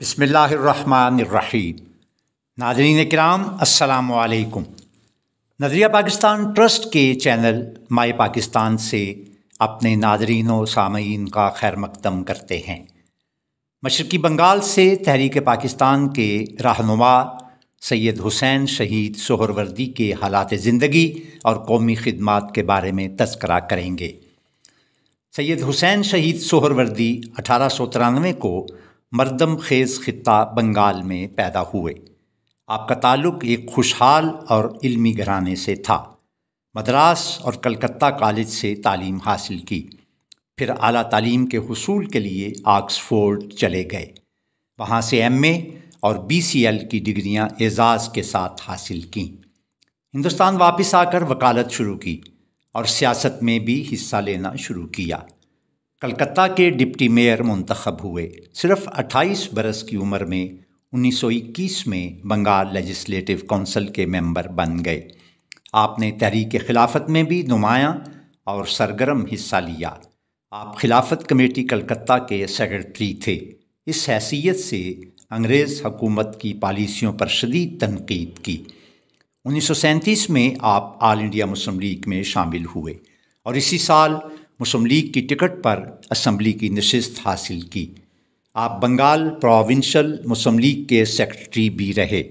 बसमीम नाजरीन कराम असलकुम नजरिया पाकिस्तान ट्रस्ट के चैनल माय पाकिस्तान से अपने नाजरीन सामीन का खैर मकदम करते हैं मशरक़ी बंगाल से तहरीक पाकिस्तान के रहनुमा सैयद हुसैन शहीद सोहरवर्दी के हालात ज़िंदगी और कौमी खदमात के बारे में तस्करा करेंगे सैयद हुसैन शहीद सोहरवर्दी अठारह सौ तिरानवे को मरदम खेज ख़त्ता बंगाल में पैदा हुए आपका ताल्लुक एक खुशहाल और इल्मी घराने से था मद्रास और कलकत्ता कॉलेज से तालीम हासिल की फिर आला तालीम के हसूल के लिए आक्सफोर्ड चले गए वहाँ से एम ए और बी सी एल की डिग्रियाँ एजाज़ के साथ हासिल कीं हिंदुस्तान वापस आकर वकालत शुरू की और सियासत में भी हिस्सा लेना शुरू किया कलकत्ता के डिप्टी मेयर मंतखब हुए सिर्फ 28 बरस की उम्र में 1921 में बंगाल लेजिस्लेटिव काउंसिल के मेंबर बन गए आपने तहरीक खिलाफत में भी नुमाया और सरगर्म हिस्सा लिया आप खिलाफत कमेटी कलकत्ता के सेक्रेटरी थे इस हैसियत से अंग्रेज़ हकूमत की पॉलिसियों पर शदीद तनकीद की उन्नीस में आप आल इंडिया मुस्लिम लीग में शामिल हुए और इसी साल मुस्लिम लीग की टिकट पर असम्बली की नशस्त हासिल की आप बंगाल प्रोविंशल मुस्लिम लीग के सेक्रेटरी भी रहे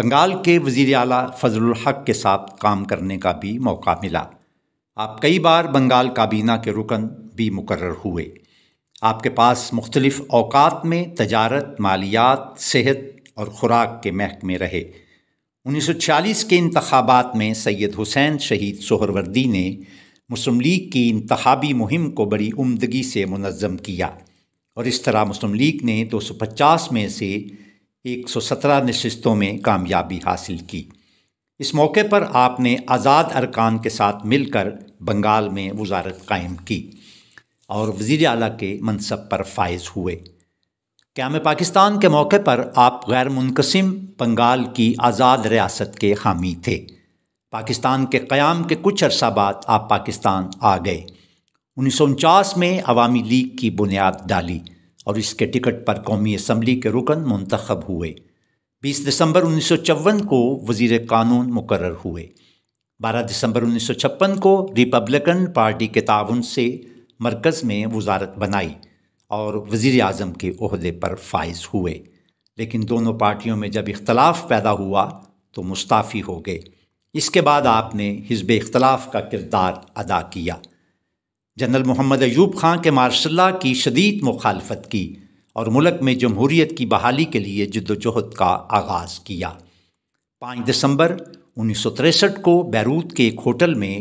बंगाल के वजीर अला फजल हक के साथ काम करने का भी मौका मिला आप कई बार बंगाल काबीना के रुकन भी मुकर हुए आपके पास मुख्तलिफ़ अवकात में तजारत मालियात सेहत और ख़ुराक के महकमे रहे 1946 के इंतबात में सैयद हुसैन शहीद सोहरवर्दी ने मुस्लिम लीग की इंतबी मुहिम को बड़ी उमदगी से मनज़म किया और इस तरह मुस्लिम लीग ने 250 में से 117 नशस्तों में कामयाबी हासिल की इस मौके पर आपने आज़ाद अरकान के साथ मिलकर बंगाल में वजारत कायम की और वज़ी अला के मनसब पर फायज हुए क्याम पाकिस्तान के मौके पर आप गैर मुनकसम बंगाल की आज़ाद रियासत के हामी थे पाकिस्तान के क़्याम के कुछ अरसा बाद आप पाकिस्तान आ गए उन्नीस में अवामी लीग की बुनियाद डाली और इसके टिकट पर कौमी असम्बली के रुकन मंतखब हुए 20 दिसंबर उन्नीस को वजीर कानून मुकर हुए 12 दिसंबर उन्नीस को रिपब्लिकन पार्टी के ताउन से मरकज़ में वजारत बनाई और वज़ी अजम के अहदे पर फाइज हुए लेकिन दोनों पार्टियों में जब इख्तलाफ पैदा हुआ तो मुस्ताफ़ी हो गए इसके बाद आपने हिजब इख्तलाफ का किरदार अदा किया जनरल मोहम्मद ऐब खां के मार्शल्ला की शदीद मुखालफत की और मुल्क में जमहूरीत की बहाली के लिए जद्दोजहद का आगाज़ किया पाँच दिसंबर उन्नीस सौ तिरसठ को बैरूत के एक होटल में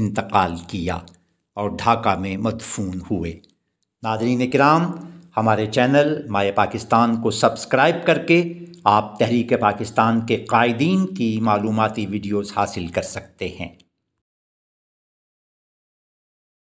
इंतकाल किया और ढाका में मदफून हुए नादरीन कराम हमारे चैनल माय पाकिस्तान को सब्सक्राइब करके आप तहरीक पाकिस्तान के कायदीन की मालूमती वीडियोस हासिल कर सकते हैं